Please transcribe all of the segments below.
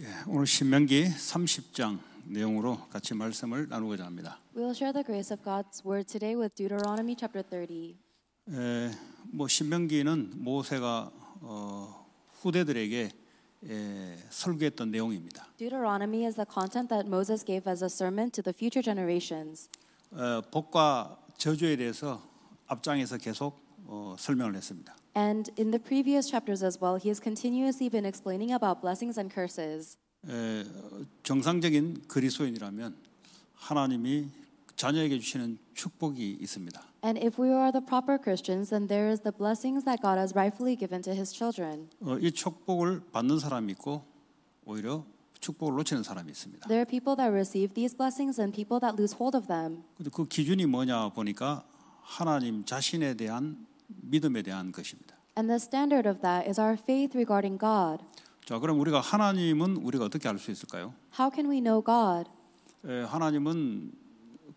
예, 오늘 신명기 30장 내용으로 같이 말씀을 나누고자 합니다. We'll share the grace of God's word today with Deuteronomy chapter 30. 에, 뭐 신명기는 모세가 어, 후대들에게 에, 설교했던 내용입니다. Deuteronomy is the content that Moses gave as a sermon to the future generations. 에, 복과 저주에 대해서 앞장에서 계속 어, 설명을 했습니다. And in the previous chapters as well, he has continuously been explaining about blessings and curses. 에, 정상적인 그리스도인이라면 하나님이 자녀에게 주시는 축복이 있습니다. And if we are the proper Christians, then there is the blessings that God has rightfully given to His children. 어, 이 축복을 받는 사람이 있고 오히려 축복을 놓치는 사람이 있습니다. There are people that receive these blessings and people that lose hold of them. 그 기준이 뭐냐 보니까 하나님 자신에 대한 믿음에 대한 것입니다. And the standard of that is our faith regarding God. 자, 그럼 우리가 하나님은 우리가 어떻게 알 수 있을까요? How can we know God? 예, 하나님은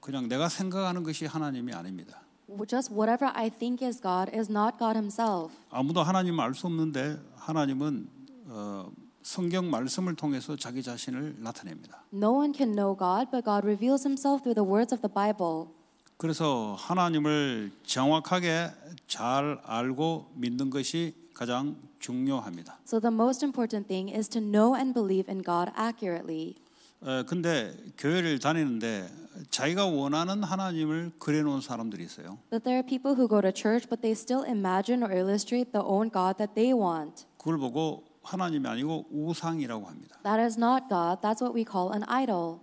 그냥 내가 생각하는 것이 하나님이 아닙니다. Just whatever I think is God is not God Himself. 아무도 하나님 알수 없는데 하나님은 어, 성경 말씀을 통해서 자기 자신을 나타냅니다. No one can know God, but God reveals Himself through the words of the Bible. 그래서 하나님을 정확하게 잘 알고 믿는 것이 가장 중요합니다. So the most important thing is to know and believe in God accurately. 어, 근데 교회를 다니는데 자기가 원하는 하나님을 그려놓은 사람들이 있어요. But there are people who go to church but they still imagine or illustrate the own God that they want. 그걸 보고 하나님이 아니고 우상이라고 합니다. That is not God. That's what we call an idol.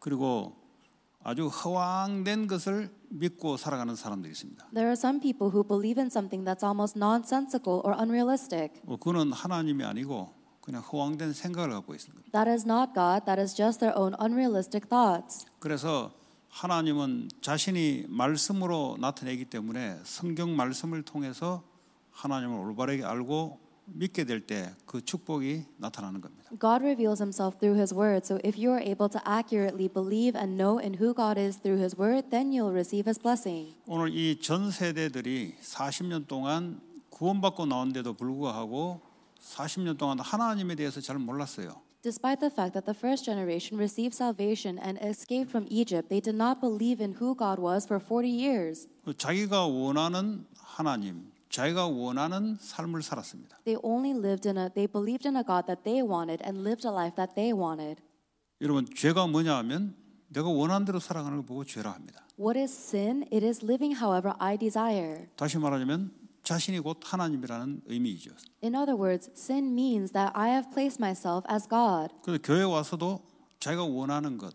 그리고 아주 허황된 것을 믿고 살아가는 사람들이 있습니다. There are some people who believe in something that's almost nonsensical or unrealistic. 어, 그는 하나님이 아니고 그냥 허황된 생각을 갖고 있는 겁니다. That is not God. That is just their own unrealistic thoughts. 그래서 하나님은 자신이 말씀으로 나타내기 때문에 성경 말씀을 통해서 하나님을 올바르게 알고 믿게 될 축복이 나타나는 겁니다. God reveals himself through his word. So if you are able to accurately believe and know in who God is through his word, then you'll receive his blessing. 오늘 이전 세대들이 40년 동안 구원받고 나온데도 불구하고 40년 동안 하나님에 대해서 잘 몰랐어요. Despite the fact that the first generation received salvation and escaped from Egypt, they did not believe in who God was for 40 years. 자기가 원하는 하나님 자기가 원하는 삶을 살았습니다. They only lived in a they believed in a God that they wanted and lived a life that they wanted. 여러분 죄가 뭐냐 하면 내가 원하는 대로 살아가는 걸 보고 죄라 합니다. What is sin? It is living however I desire. 다시 말하자면 자신이 곧 하나님이라는 의미이죠. In other words, sin means that I have placed myself as God. 그래서 교회 와서도 자기가 원하는 것,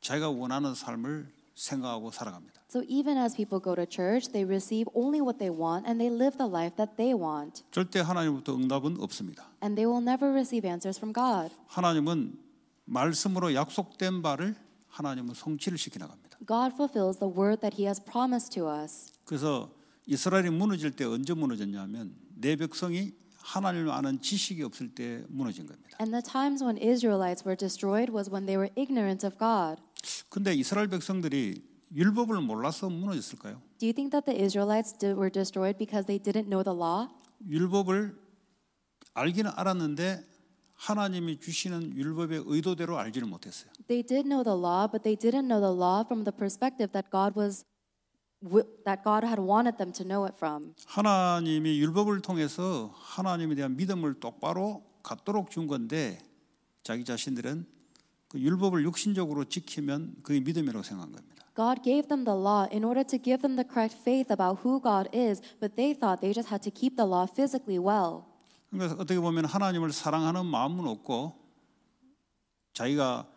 자기가 원하는 삶을 생각하고 살아갑니다. So even as people go to church, they receive only what they want and they live the life that they want. 절대 하나님부터 응답은 없습니다. And they will never receive answers from God. 하나님은 말씀으로 약속된 바를 하나님은 성취를 시키나 갑니다. God fulfills the word that he has promised to us. 그래서 이스라엘이 무너질 때 언제 무너졌냐면 내 백성이 하나님을 아는 지식이 없을 때 무너진 겁니다. And the times when Israelites were destroyed was when they were ignorant of God. 근데 이스라엘 백성들이 율법을 몰라서 무너졌을까요? Do you think that the Israelites did, were destroyed because they didn't know the law? 율법을 알기는 알았는데 하나님이 주시는 율법의 의도대로 알지를 못했어요. They did know the law, but they didn't know the law from the perspective that God was that God had wanted them to know it from. 하나님이 율법을 통해서 하나님에 대한 믿음을 똑바로 갖도록 준 건데 자기 자신들은 그 율법을 육신적으로 지키면 그게 믿음이라고 생각한 겁니다. God gave them the law in order to give them the correct faith about who God is, but they thought they just had to keep the law physically well. 그러니까 어떻게 보면 하나님을 사랑하는 마음은 없고 자기가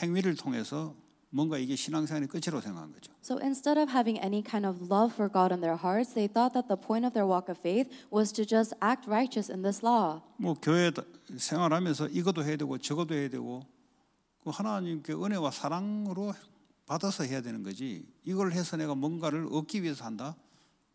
행위를 통해서 뭔가 이게 신앙생활의 끝이라고 생각한 거죠. So instead of having any kind of love for God in their hearts, they thought that the point of their walk of faith was to just act righteous in this law. 뭐 교회 생활하면서 이것도 해야 되고 저것도 해야 되고 하나님께 은혜와 사랑으로 받아서 해야 되는 거지. 이걸 해서 내가 뭔가를 얻기 위해서 한다.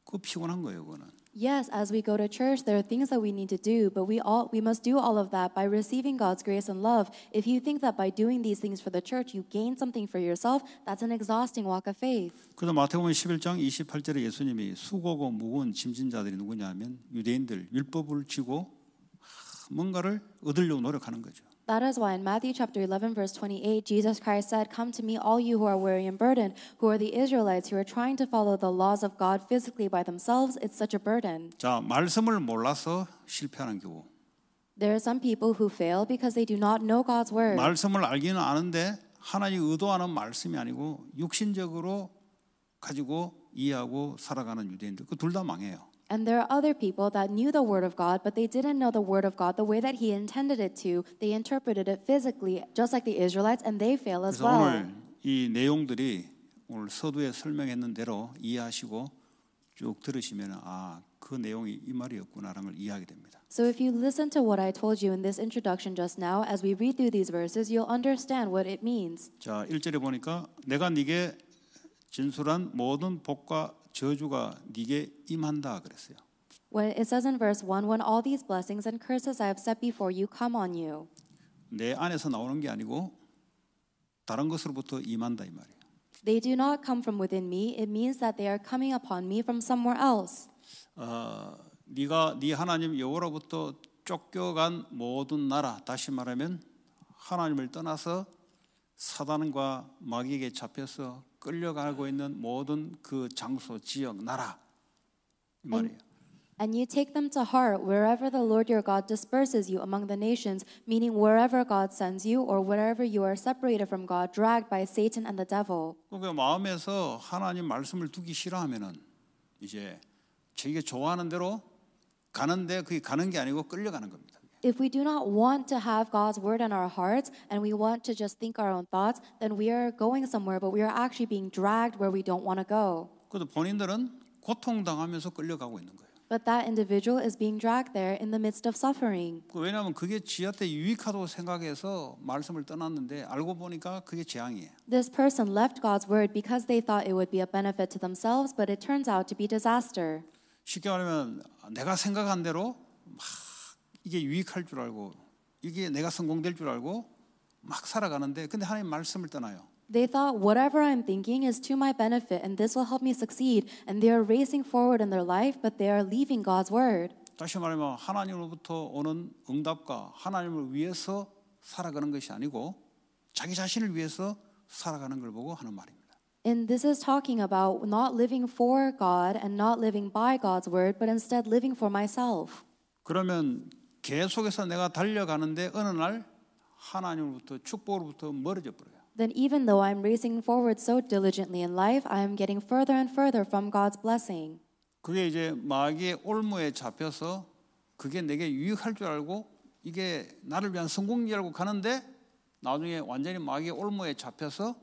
그 피곤한 거예요, 그거는. Yes, as we go to church, there are things that we need to do, but we all we must do all of that by receiving God's grace and love. If you think that by doing these things for the church you gain something for yourself, that's an exhausting walk of faith. 그래서 마태복음 11장 28절에 예수님이 수고고 무거운 짐진 자들이 누구냐면 유대인들 율법을 지고 뭔가를 얻으려고 노력하는 거죠. That is why in Matthew chapter 11, verse 28, Jesus Christ said, Come to me, all you who are weary and burdened, who are the Israelites, who are trying to follow the laws of God physically by themselves. It's such a burden. 자, There are some people who fail because they do not know God's word. 말씀을 알기는 아는데 하나님 의도하는 말씀이 아니고 육신적으로 가지고 이해하고 살아가는 유대인들 그 망해요. And there are other people that knew the Word of God, but they didn't know the Word of God the way that He intended it to. They interpreted it physically, just like the Israelites, and they fail as well. 오늘 이 내용들이 오늘 서두에 설명했는 대로 이해하시고 쭉 들으시면 아, 그 내용이 이 말이었구나라는 걸 이해하게 됩니다. So if you listen to what I told you in this introduction just now as we read through these verses you'll understand what it means. 자, 일절에 보니까 내가 네게 진술한 모든 복과 저주가 네게 임한다 그랬어요. When it says in verse 1 when all these blessings and curses I have set before you come on you. 내 안에서 나오는 게 아니고 다른 것으로부터 임한다 이 말이에요. They do not come from within me. It means that they are coming upon me from somewhere else. 어, 네가 네 하나님 여호와로부터 쫓겨간 모든 나라 다시 말하면 하나님을 떠나서 사단과 마귀에게 잡혀서 끌려가고 있는 모든 그 장소, 지역, 나라 이 말이에요. And you take them to heart wherever the Lord your God disperses you among the nations, meaning wherever God sends you or wherever you are separated from God, dragged by Satan and the devil. 그러니까 마음에서 하나님 말씀을 두기 싫어하면은 이제 자기가 좋아하는 대로 가는데 그게 가는 게 아니고 끌려가는 겁니다. if we do not want to have God's word in our hearts and we want to just think our own thoughts, then we are going somewhere, but we are actually being dragged where we don't want to go. 그래도 본인들은 고통당하면서 끌려가고 있는 거예요. But that individual is being dragged there in the midst of suffering. 왜냐하면 그게 지한테 유익하다고 생각해서 말씀을 떠났는데 알고 보니까 그게 재앙이에요. This person left God's word because they thought it would be a benefit to themselves, but it turns out to be disaster. 쉽게 말하면 내가 생각한 대로 막 이게 유익할 줄 알고 이게 내가 성공될 줄 알고 막 살아가는데 근데 하나님 말씀을 떠나요. They thought whatever I'm thinking is to my benefit and this will help me succeed and they are racing forward in their life but they are leaving God's word. 다시 말하면 하나님으로부터 오는 응답과 하나님을 위해서 살아가는 것이 아니고 자기 자신을 위해서 살아가는 걸 보고 하는 말입니다. And this is talking about not living for God and not living by God's word but instead living for myself. 그러면 계속해서 내가 달려가는데 어느 날 하나님으로부터 축복으로부터 멀어져 버려요. Then even though I'm racing forward so diligently in life, I am getting further and further from God's blessing. 그게 이제 마귀의 올무에 잡혀서 그게 내게 유익할 줄 알고 이게 나를 위한 성공이라고 가는데 나중에 완전히 마귀의 올무에 잡혀서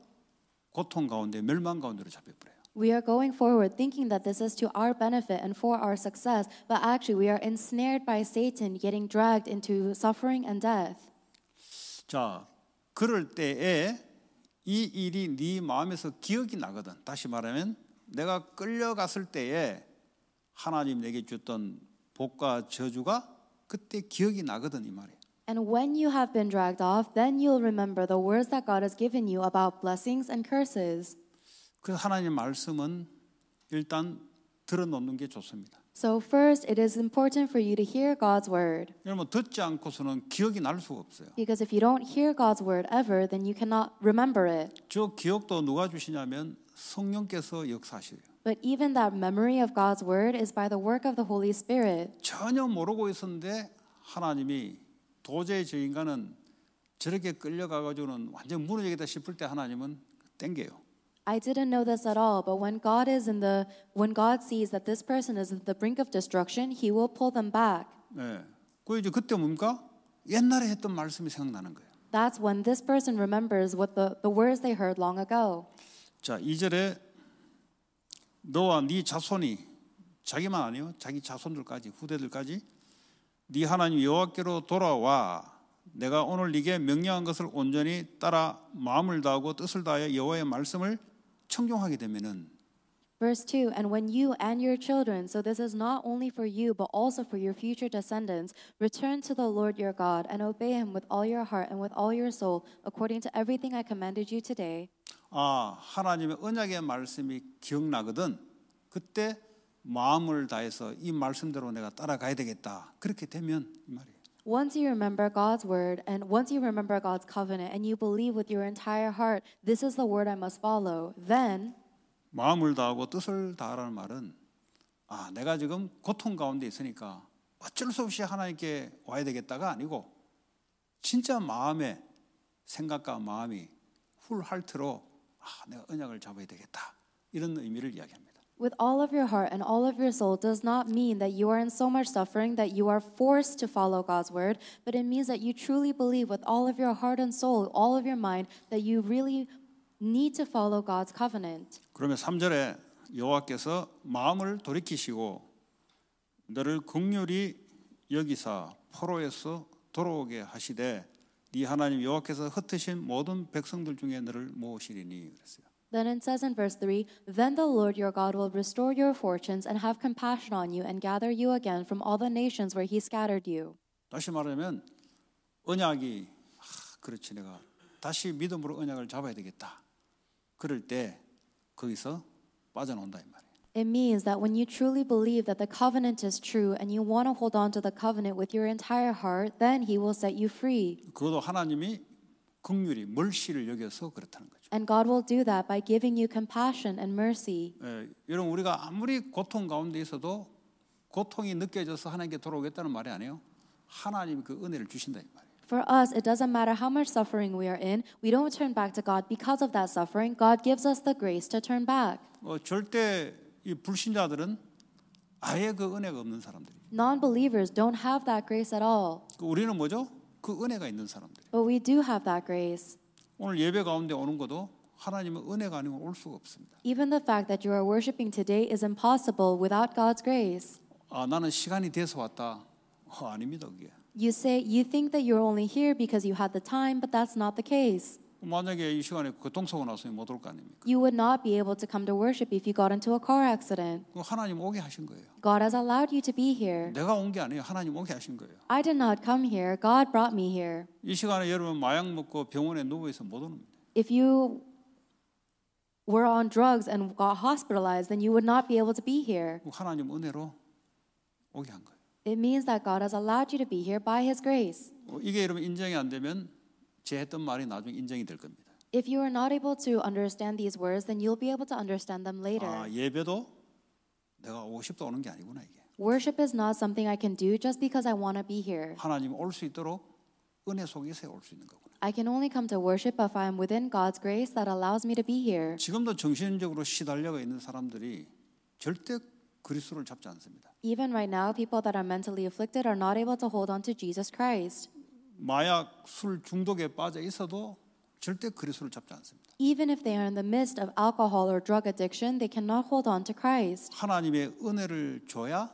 고통 가운데 멸망 가운데로 잡혀 버려요. We are going forward thinking that this is to our benefit and for our success, but actually we are ensnared by Satan, getting dragged into suffering and death. 자, 그럴 때에 이 일이 네 마음에서 기억이 나거든. 다시 말하면 내가 끌려갔을 때에 하나님 내게 주었던 복과 저주가 그때 기억이 나거든 이 말이야. And when you have been dragged off, then you'll remember the words that God has given you about blessings and curses. 그래서 하나님의 말씀은 일단 들어놓는 게 좋습니다. So first, it is important for you to hear God's word. 여러분 듣지 않고서는 기억이 날 수가 없어요. Because if you don't hear God's word ever, then you cannot remember it. 저 기억도 누가 주시냐면 성령께서 역사하시요 But even that memory of God's word is by the work of the Holy Spirit. 전혀 모르고 있었는데 하나님이 도저히 저 인간은 저렇게 끌려가 가지고는 완전 무너지겠다 싶을 때 하나님은 땡겨요. I didn't know this at all, but when God is in the when God sees that this person is at the brink of destruction, he will pull them back. 네. 그 이제 그때 뭡니까? 옛날에 했던 말씀이 생각나는 거예요. That's when this person remembers what the the words they heard long ago. 자, 2절에 너와 네 자손이 자기만 아니요, 자기 자손들까지 후대들까지 네 하나님 여호와께로 돌아와 내가 오늘 네게 명령한 것을 온전히 따라 마음을 다하고 뜻을 다해 여호와의 말씀을 청경하게 되면은 Verse 2 And when you and your children, so this is not only for you, but also for your future descendants, return to the Lord your God and obey him with all your heart and with all your soul, according to everything I commanded you today. 아, 하나님의 언약의 말씀이 기억나거든. 그때 마음을 다해서 이 말씀대로 내가 따라가야 되겠다. 그렇게 되면 이 말이에요. Once you remember God's word and once you remember God's covenant and you believe with your entire heart, this is the word I must follow, then 마음을 다하고 뜻을 다하라는 말은 아, 내가 지금 고통 가운데 있으니까 어쩔 수 없이 하나님께 와야 되겠다가 아니고 진짜 마음의 생각과 마음이 풀 할트로 아, 내가 언약을 잡아야 되겠다. 이런 의미를 이야기합니다. with all of your heart and all of your soul does not mean that you are in so much suffering that you are forced to follow God's word, but it means that you truly believe with all of your heart and soul, all of your mind, that you really need to follow God's covenant. 그러면 3절에 여호와께서 마음을 돌이키시고 너를 긍휼히 여기사 포로에서 돌아오게 하시되 네 하나님 여호와께서 흩으신 모든 백성들 중에 너를 모으시리니 그랬어요. Then it says in verse 3 Then the Lord your God will restore your fortunes and have compassion on you and gather you again from all the nations where he scattered you. 다시 말하면 언약이 그렇지 내가 다시 믿음으로 언약을 잡아야 되겠다. 그럴 때 거기서 빠져나온다 이 말이에요. It means that when you truly believe that the covenant is true and you want to hold on to the covenant with your entire heart, then he will set you free. 그것도 하나님이 긍휼이 mercy를 여겨서 그렇다는 거죠. And God will do that by giving you compassion and mercy. 예, 여러분 우리가 아무리 고통 가운데 있어도 고통이 느껴져서 하나님께 돌아오겠다는 말이 아니에요. 하나님이 그 은혜를 주신다 이 말이에요. For us, it doesn't matter how much suffering we are in. We don't turn back to God because of that suffering. God gives us the grace to turn back. 어, 절대 이 불신자들은 아예 그 은혜가 없는 사람들이. Non-believers don't have that grace at all. 우리는 뭐죠? 그 은혜가 있는 사람들. But we do have that grace. 오늘 예배 가운데 오는 것도 하나님의 은혜가 아니면 올 수가 없습니다. Even the fact that you are worshiping today is impossible without God's grace. 아, 나는 시간이 돼서 왔다. 아, 아닙니다, 그게. You say you think that you're only here because you had the time, but that's not the case. 만약에 이 시간에 아닙니까? You would not be able to come to worship if you got into a car accident. 하나님 오게 하신 거예요. God has allowed you to be here. 내가 아니에요. 하나님 오게 하신 거예요. I did not come here. God brought me here. 이 시간에 여러분 마약 먹고 병원에 누워 못 If you were on drugs and got hospitalized, then you would not be able to be here. 하나님 은혜로 오게 한 거예요. It means that God has allowed you to be here by His grace. 이게 여러분 인정이 안 되면 제 했던 말이 나중에 인정이 될 겁니다. If you are not able to understand these words, then you'll be able to understand them later. 아, 예배도 내가 오고 싶다 오는 게 아니구나 이게. Worship is not something I can do just because I want to be here. 하나님 있도록 은혜 속에서 있는 거구나. I can only come to worship if I am within God's grace that allows me to be here. 지금도 정신적으로 시달려가 있는 사람들이 절대 그리스도를 잡지 않습니다. Even right now, people that are mentally afflicted are not able to hold on to Jesus Christ. 마약 술 중독에 빠져 있어도 절대 그리스도를 잡지 않습니다. Even if they are in the midst of alcohol or drug addiction, they cannot hold on to Christ. 하나님의 은혜를 줘야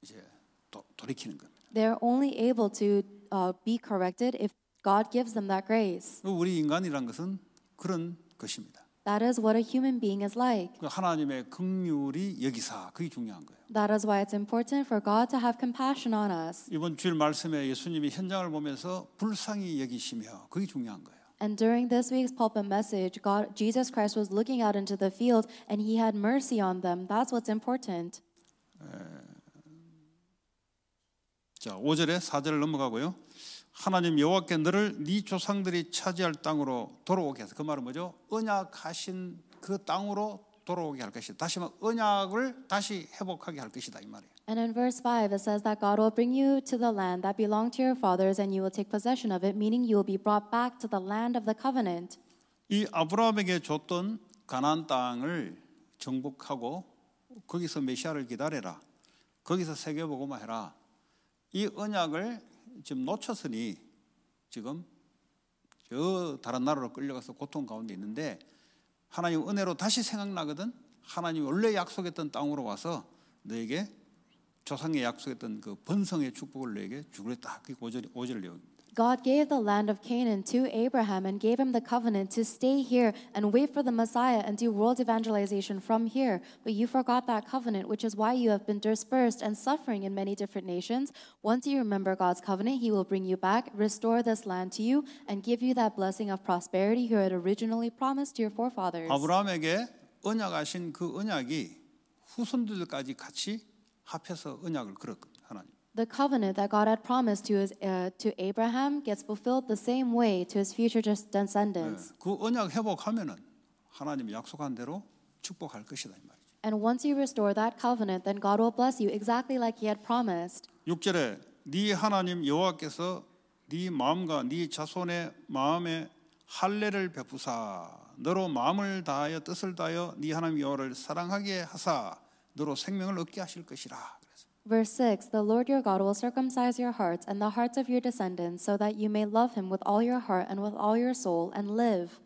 이제 도, 돌이키는 겁니다. They are only able to uh, be corrected if God gives them that grace. 우리 인간이란 것은 그런 것입니다. That is what a human being is like. 하나님의 긍휼이 여기사 그게 중요한 거예요. That is why it's important for God to have compassion on us. 이번 주일 말씀에 예수님이 현장을 보면서 불쌍히 여기시며 그게 중요한 거예요. And during this week's pulpit message, God, Jesus Christ was looking out into the field and he had mercy on them. That's what's important. 에... 자, 5절에 4절을 넘어가고요. 하나님 여호와께 너를 네 조상들이 차지할 땅으로 돌아오게 해서 그 말은 뭐죠? 언약하신 그 땅으로 돌아오게 할 것이다. 다시 말 언약을 다시 회복하게 할 것이다 이 말이에요. And in verse 5 it says that God will bring you to the land that belonged to your fathers and you will take possession of it meaning you will be brought back to the land of the covenant. 이 아브라함에게 줬던 가나안 땅을 정복하고 거기서 메시아를 기다려라. 거기서 세계복음화 해라. 이 언약을 지금 놓쳤으니 지금 저 다른 나라로 끌려가서 고통 가운데 있는데 하나님 은혜로 다시 생각나거든 하나님 원래 약속했던 땅으로 와서 너에게 조상의 약속했던 그 번성의 축복을 너에게 주겠다. 그게 오절 5절 내용입니다. God gave the land of Canaan to Abraham and gave him the covenant to stay here and wait for the Messiah and do world evangelization from here. But you forgot that covenant, which is why you have been dispersed and suffering in many different nations. Once you remember God's covenant, He will bring you back, restore this land to you, and give you that blessing of prosperity He had originally promised to your forefathers. 아브라함에게 언약하신 그 언약이 후손들까지 같이 합해서 언약을 그렸거든요. the covenant that God had promised to his uh, to Abraham gets fulfilled the same way to his future descendants. 그 언약 회복하면은 하나님이 약속한 대로 축복할 것이다 이 말이죠. And once you restore that covenant, then God will bless you exactly like He had promised. 6절에 네 하나님 여호와께서 네 마음과 네 자손의 마음에 할례를 베푸사 너로 마음을 다하여 뜻을 다하여 네 하나님 여호와를 사랑하게 하사 너로 생명을 얻게 하실 것이라. Verse 6 The Lord your God will circumcise your hearts and the hearts of your descendants so that you may love him with all your heart and with all your soul and live.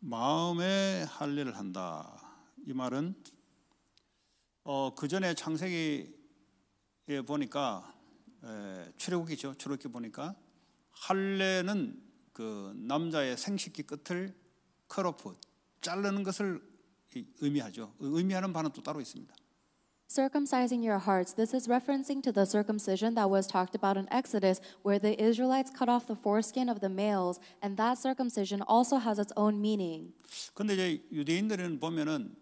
마음에 할례를 한다. 이 말은 어, 그 전에 창세기에 보니까 에, 출애굽기죠. 출애굽기 보니까 할례는 그 남자의 생식기 끝을 컬어프 자르는 것을 의미하죠. 의미하는 바는 또 따로 있습니다. circumcising your hearts. This is referencing to the circumcision that was talked about in Exodus, where the Israelites cut off the foreskin of the males, and that circumcision also has its own meaning. 근데 이제 유대인들은 보면은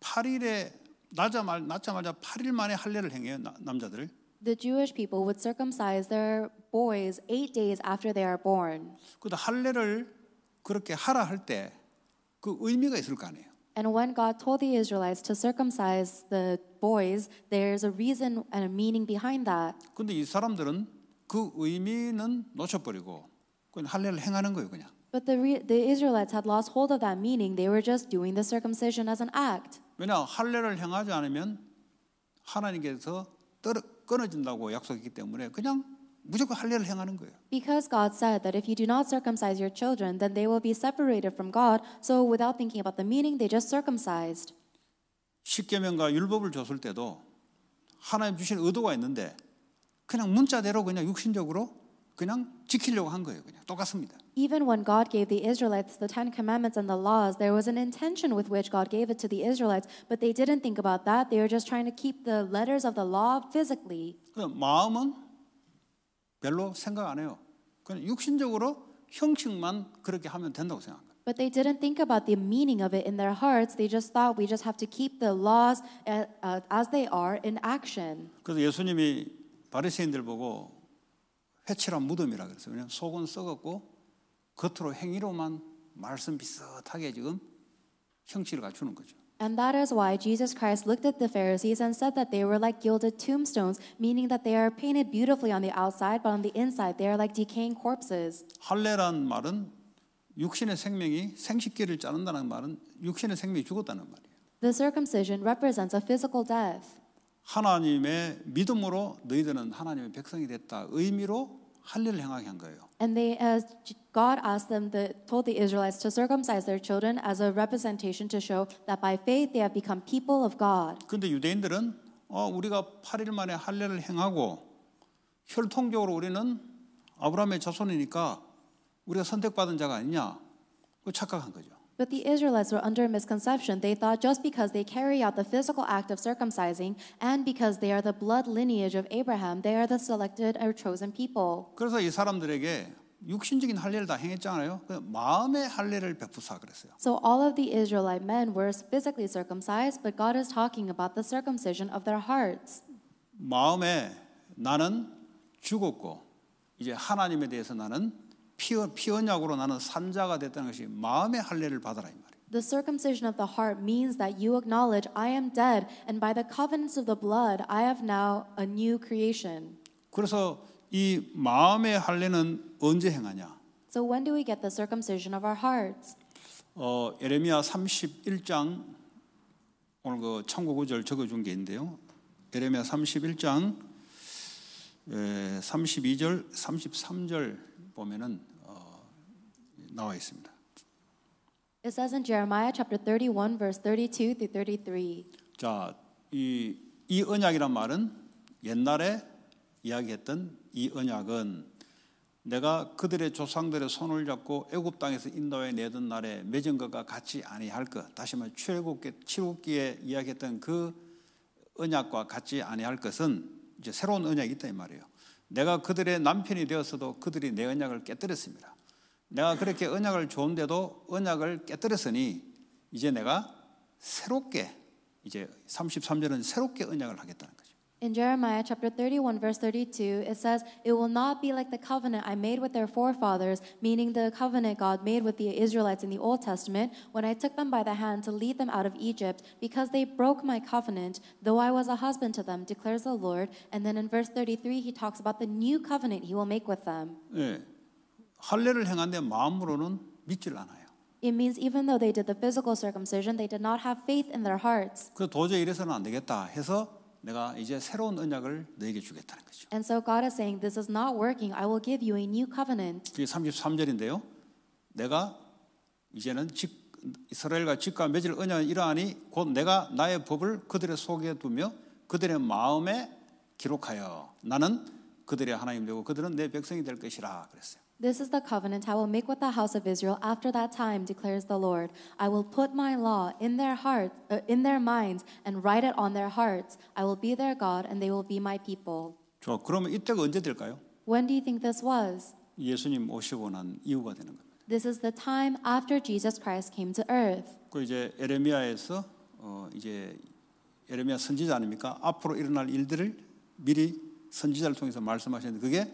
8일에 8일 만에 할례를 행해요 The Jewish people would circumcise their boys eight days after they are born. 그다 할례를 그렇게 하라 할 때 그 의미가 있을 거 아니에요. And when God told the Israelites to circumcise the boys, there's a reason and a meaning behind that. 근데 이 사람들은 그 의미는 놓쳐버리고 그냥 할례를 행하는 거예요, 그냥. But the, the Israelites had lost hold of that meaning. They were just doing the circumcision as an act. 왜냐 할례를 행하지 않으면 하나님께서 떨어, 끊어진다고 약속했기 때문에 그냥 무조건 할례를 행하는 거예요. Because God said that if you do not circumcise your children, then they will be separated from God. So without thinking about the meaning, they just circumcised. 십계명과 율법을 줬을 때도 하나님 주신 의도가 있는데 그냥 문자대로 그냥 육신적으로 그냥 지키려고 한 거예요. 그냥 똑같습니다. Even when God gave the Israelites the Ten Commandments and the laws, there was an intention with which God gave it to the Israelites, but they didn't think about that. They were just trying to keep the letters of the law physically. 마음은 별로 생각 안 해요. 그냥 육신적으로 형식만 그렇게 하면 된다고 생각합니다. But they didn't think about the meaning of it in their hearts. They just thought we just have to keep the laws as they are in action. 그래서 예수님이 바리새인들 보고 회칠한 무덤이라 그랬어요. 왜냐하면 속은 썩었고 겉으로 행위로만 말씀 비슷하게 지금 형식을 갖추는 거죠. And that is why Jesus Christ looked at the Pharisees and said that they were like gilded tombstones, meaning that they are painted beautifully on the outside, but on the inside they are like decaying corpses. 할례란 말은 육신의 생명이 생식기를 자른다는 말은 육신의 생명이 죽었다는 말이에요. The circumcision represents a physical death. 하나님의 믿음으로 너희들은 하나님의 백성이 됐다 의미로 할 일을 행하게 한 거예요. And they, as God asked them, the, told the Israelites to circumcise their children as a representation to show that by faith they have become people of God. 근데 유대인들은 어, 우리가 8일 만에 할례를 행하고 혈통적으로 우리는 아브라함의 자손이니까 우리가 선택받은 자가 아니냐 그 착각한 거죠. But the Israelites were under a misconception. They thought just because they carry out the physical act of circumcising and because they are the blood lineage of Abraham, they are the selected or chosen people. 그래서 이 사람들에게 육신적인 할례를 다 행했잖아요. 마음의 할례를 베푸사 그랬어요. So all of the Israelite men were physically circumcised, but God is talking about the circumcision of their hearts. 마음에 나는 죽었고 이제 하나님에 대해서 나는 피언, 약으로 나는 산자가 됐다는 것이 마음의 할례를 받아라 이 말이에요. The circumcision of the heart means that you acknowledge I am dead and by the covenants of the blood I have now a new creation. 그래서 이 마음의 할례는 언제 행하냐? So when do we get the circumcision of our hearts? 어, 예레미야 31장 오늘 그 참고 구절 적어 준게 있는데요. 예레미야 31장 에, 32절 33절 보면은 나와 있습니다. It says in Jeremiah chapter 31 verse 32 through 33. 자, 이, 이 언약이란 말은 옛날에 이야기했던 이 언약은 내가 그들의 조상들의 손을 잡고 애굽 땅에서 인도해 내던 날에 맺은 것과 같이 아니할 것. 다시 말해 출애굽기 칠굽기에 이야기했던 그 언약과 같이 아니할 것은 이제 새로운 언약이 있다 이 말이에요. 내가 그들의 남편이 되었어도 그들이 내 언약을 깨뜨렸습니다. 내가 그렇게 언약을 좋은데도 언약을 깨뜨렸으니 이제 내가 새롭게 이제 33절은 새롭게 언약을 하겠다는 거죠. In Jeremiah chapter 31 verse 32 it says it will not be like the covenant I made with their forefathers meaning the covenant God made with the Israelites in the Old Testament when I took them by the hand to lead them out of Egypt because they broke my covenant though I was a husband to them declares the Lord and then in verse 33 he talks about the new covenant he will make with them. 네. 할례를 행한데 마음으로는 믿질 않아요. It means even though they did the physical circumcision, they did not have faith in their hearts. 그 도저히 이래서는 안 되겠다 해서 내가 이제 새로운 언약을 너에게 주겠다는 거죠. And so God is saying, this is not working. I will give you a new covenant. 그게 33절인데요. 내가 이제는 직, 이스라엘과 직과 맺을 언약 이러하니 곧 내가 나의 법을 그들의 속에 두며 그들의 마음에 기록하여 나는 그들의 하나님 되고 그들은 내 백성이 될 것이라 그랬어요. This is the covenant I will make with the house of Israel after that time, declares the Lord. I will put my law in their hearts, uh, in their minds, and write it on their hearts. I will be their God, and they will be my people. 좋아. 그러면 이때가 언제 될까요? When do you think this was? 예수님 오시고 난 이후가 되는 겁니다. This is the time after Jesus Christ came to earth. 그 이제 에레미야에서 어, 이제 에레미야 선지자 아닙니까? 앞으로 일어날 일들을 미리 선지자를 통해서 말씀하셨는데 그게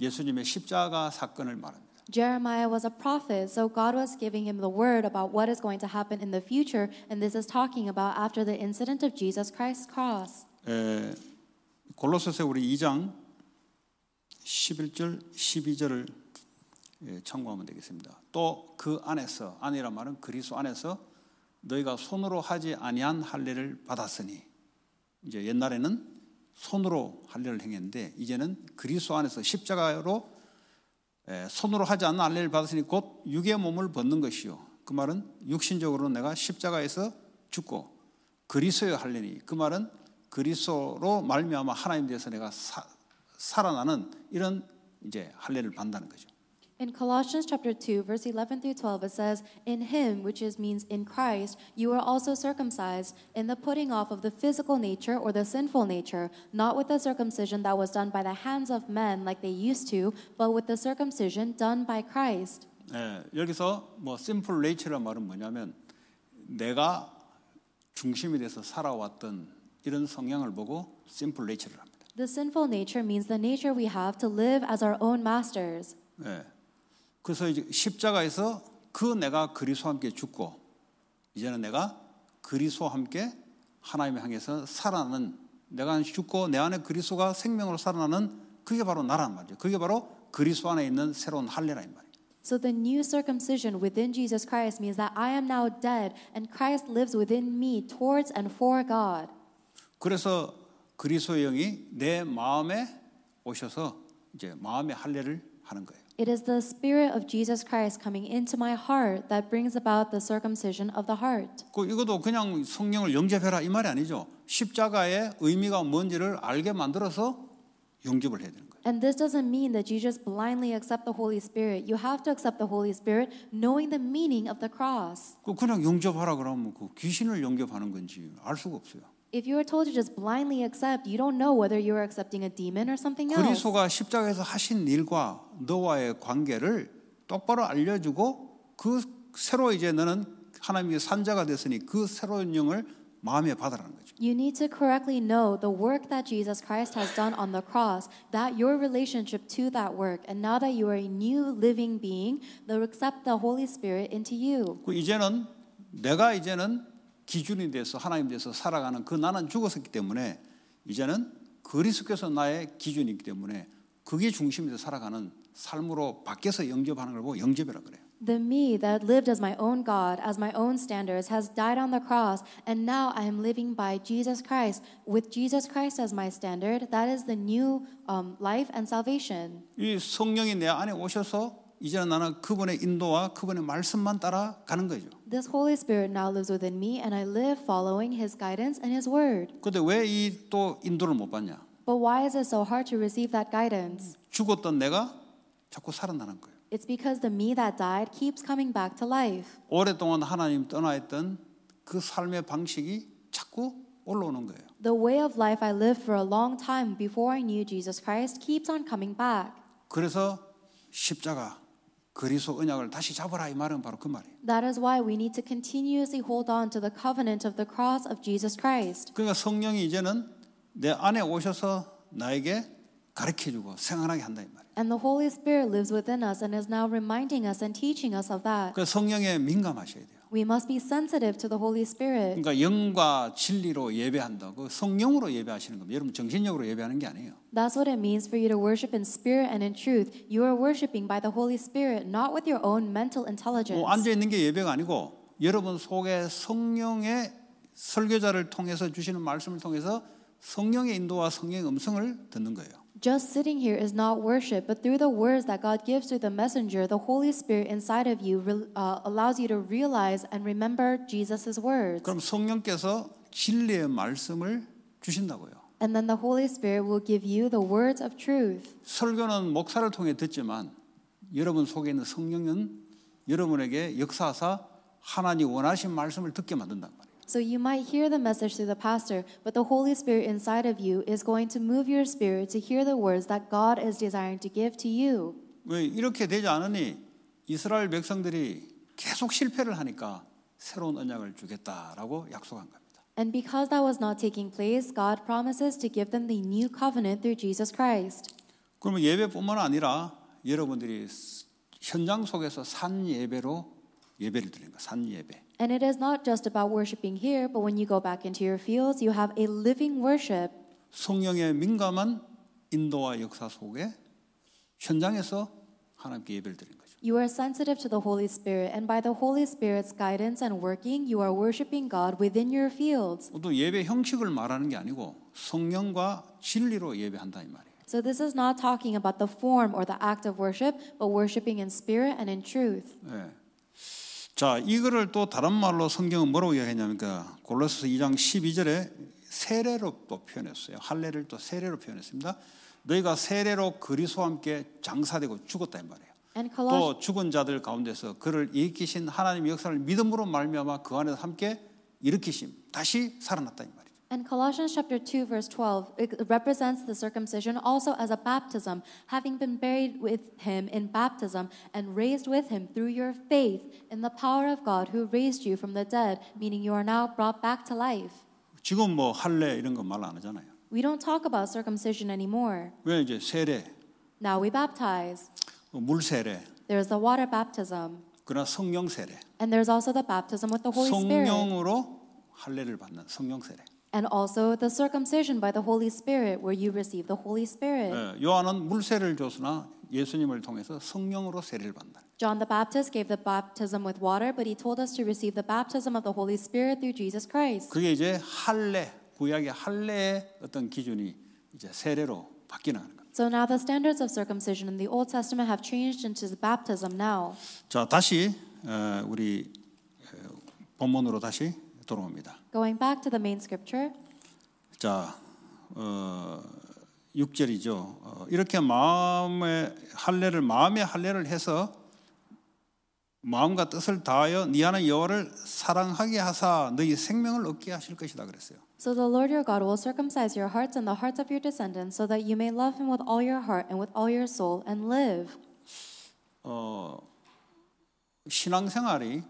예수님의 십자가 사건을 말합니다. Jeremiah was a prophet, so God was giving him the word about what is going to happen in the future, and this is talking about after the incident of Jesus Christ's cross. 에, 골로새서 우리 2장 11절 12절을 예, 참고하면 되겠습니다. 또 그 안에서 안이란 말은 그리스도 안에서 너희가 손으로 하지 아니한 할례를 받았으니 이제 옛날에는 손으로 할례를 행했는데 이제는 그리스도 안에서 십자가로 손으로 하지 않는 할례를 받았으니 곧 육의 몸을 벗는 것이요. 그 말은 육신적으로 내가 십자가에서 죽고 그리스도의 할례니 그 말은 그리스도로 말미암아 하나님 되해서 내가 사, 살아나는 이런 이제 할례를 받는다는 거죠. In Colossians chapter 2, verse 11 through 12, it says, In him, which is means in Christ, you are also circumcised in the putting off of the physical nature or the sinful nature, not with the circumcision that was done by the hands of men like they used to, but with the circumcision done by Christ. 예, 여기서 뭐 sinful nature란 말은 뭐냐면 내가 중심이 돼서 살아왔던 이런 성향을 보고 sinful nature를 합니다. The sinful nature means the nature we have to live as our own masters. 예, 그래서 이제 십자가에서 그 내가 그리스도와 함께 죽고 이제는 내가 그리스도와 함께 하나님을 향해서 살아나는 내가 죽고 내 안에 그리스도가 생명으로 살아나는 그게 바로 나란 말이죠. 그게 바로 그리스도 안에 있는 새로운 할례라는 말이에요. So the new circumcision within Jesus Christ means that I am now dead and Christ lives within me towards and for God. 그래서 그리스도의 영이 내 마음에 오셔서 이제 마음의 할례를 하는 거예요. It is the spirit of Jesus Christ coming into my heart that brings about the circumcision of the heart. 그 이것도 그냥 성령을 영접해라 이 말이 아니죠. 십자가의 의미가 뭔지를 알게 만들어서 영접을 해야 되는 거예요. And this doesn't mean that you just blindly accept the Holy Spirit. You have to accept the Holy Spirit knowing the meaning of the cross. 그 그냥 영접하라 그러면 그 귀신을 영접하는 건지 알 수가 없어요. If you are told to just blindly accept, you don't know whether you are accepting a demon or something else. 그리스도가 십자가에서 하신 일과 너와의 관계를 똑바로 알려주고 그 새로 이제 너는 하나님의 산자가 됐으니 그 새로운 영을 마음에 거죠. You need to correctly know the work that Jesus Christ has done on the cross, that your relationship to that work, and now that you are a new living being, they'll accept the Holy Spirit into you. 그 이제는 내가 이제는 기준이 돼서 하나님 돼서 살아가는 그 나는 죽었었기 때문에 이제는 그리스께서 나의 기준이기 때문에 그게 중심에서 살아가는 삶으로 밖에서 영접하는 걸 보고 영접이라 그래요. The me that lived as my own God, as my own standards, has died on the cross, and now I am living by Jesus Christ. With Jesus Christ as my standard, that is the new um, life and salvation. 이 성령이 내 안에 오셔서 이제는 나는 그분의 인도와 그분의 말씀만 따라가는 거죠. This Holy Spirit now lives within me and I live following his guidance and his word. 근데 왜 이 또 인도를 못 받냐? But why is it so hard to receive that guidance? 죽었던 내가 자꾸 살아나는 거예요. It's because the me that died keeps coming back to life. 오랫동안 하나님 떠나 있던 그 삶의 방식이 자꾸 올라오는 거예요. The way of life I lived for a long time before I knew Jesus Christ keeps on coming back. 그래서 십자가 그리스도 언약을 다시 잡으라 이 말은 바로 그 말이에요. That is why we need to continuously hold on to the covenant of the cross of Jesus Christ. 그러니까 성령이 이제는 내 안에 오셔서 나에게 가르쳐 주고 생각하게 한다 이 말이에요. And the Holy Spirit lives within us and is now reminding us and teaching us of that. 그 성령에 민감하셔야 돼요. We must be sensitive to the Holy Spirit. 그러니까 영과 진리로 예배한다고 성령으로 예배하시는 겁니다. 여러분 정신력으로 예배하는 게 아니에요. That's what it means for you to worship in spirit and in truth. You are worshiping by the Holy Spirit, not with your own mental intelligence. 뭐 앉아 있는 게 예배가 아니고 여러분 속에 성령의 설교자를 통해서 주시는 말씀을 통해서 성령의 인도와 성령의 음성을 듣는 거예요. Just sitting here is not worship, but through the words that God gives through the messenger, the Holy Spirit inside of you uh, allows you to realize and remember Jesus' words. 그럼 성령께서 진리의 말씀을 주신다고요. And then the Holy Spirit will give you the words of truth. 설교는 목사를 통해 듣지만 여러분 속에 있는 성령은 여러분에게 역사사 하나님 원하신 말씀을 듣게 만든단 말이에요. So you might hear the message through the pastor, but the Holy Spirit inside of you is going to move your spirit to hear the words that God is desiring to give to you. 왜 이렇게 되지 않으니 이스라엘 백성들이 계속 실패를 하니까 새로운 언약을 주겠다라고 약속한 겁니다. And because that was not taking place, God promises to give them the new covenant through Jesus Christ. 그러면 예배뿐만 아니라 여러분들이 현장 속에서 산 예배로 예배를 드리는 거산 예배. And it is not just about worshiping here, but when you go back into your fields, you have a living worship. 성령의 민감한 인도와 역사 속에 현장에서 하나님께 예배를 드린 거죠. You are sensitive to the Holy Spirit, and by the Holy Spirit's guidance and working, you are worshiping God within your fields. 또 예배 형식을 말하는 게 아니고 성령과 진리로 예배한다 이 말이에요. So this is not talking about the form or the act of worship, but worshiping in spirit and in truth. 네. 자, 이거를 또 다른 말로 성경은 뭐라고 이야기했냐면 골로새서 2장 12절에 세례로 또 표현했어요. 할례를 또 세례로 표현했습니다. 너희가 세례로 그리스도와 함께 장사되고 죽었다 이 말이에요. 또 죽은 자들 가운데서 그를 일으키신 하나님의 역사를 믿음으로 말미암아 그 안에서 함께 일으키심 다시 살아났다 이 말이에요. And Colossians chapter 2 verse 12 represents the circumcision also as a baptism, having been buried with him in baptism and raised with him through your faith in the power of God who raised you from the dead, meaning you are now brought back to life. 지금 뭐 할례 이런 하잖아요. We don't talk about circumcision anymore. 왜 이제 세례. Now we baptize. 물 세례. There's the water baptism. 그러나 성령 세례. And there's also the baptism with the Holy Spirit. 성령으로 할례를 받는 성령 세례 and also the circumcision by the Holy Spirit where you receive the Holy Spirit. 예, 요한은 물세를 줬으나 예수님을 통해서 성령으로 세례를 받는다. John the Baptist gave the baptism with water, but he told us to receive the baptism of the Holy Spirit through Jesus Christ. 그게 이제 할례 구약의 할례의 어떤 기준이 이제 세례로 바뀌는 거예요. So now the standards of circumcision in the Old Testament have changed into the baptism now. 자, 다시 어, 우리 어, 본문으로 다시 돌아옵니다. Going back to the main scripture. 자, 어, 6절이죠. 어, 이렇게 마음의 할례를 마음의 할례를 해서 마음과 뜻을 다하여 네 하나님 여호와를 사랑하게 하사 너희 생명을 얻게 하실 것이다 그랬어요. So the Lord your God will circumcise your hearts and the hearts of your descendants so that you may love him with all your heart and with all your soul and live. 어 신앙생활이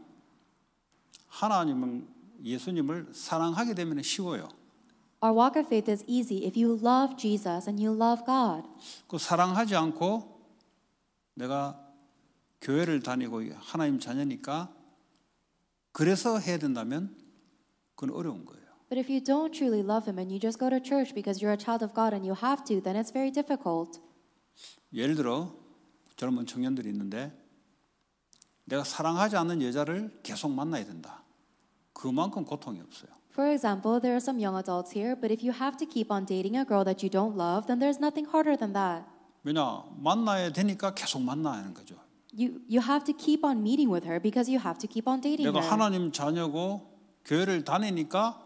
하나님은 예수님을 사랑하게 되면 쉬워요. Our walk of faith is easy if you love Jesus and you love God. 그 사랑하지 않고 내가 교회를 다니고 하나님 자녀니까 그래서 해야 된다면 그건 어려운 거예요. But if you don't truly love him and you just go to church because you're a child of God and you have to, then it's very difficult. 예를 들어 젊은 청년들이 있는데 내가 사랑하지 않는 여자를 계속 만나야 된다. 그만큼 고통이 없어요. For example, there are some young adults here, but if you have to keep on dating a girl that you don't love, then there's nothing harder than that. 왜냐 만나야 되니까 계속 만나야 하는 거죠. You you have to keep on meeting with her because you have to keep on dating 내가 her. 하나님 자녀고 교회를 다니니까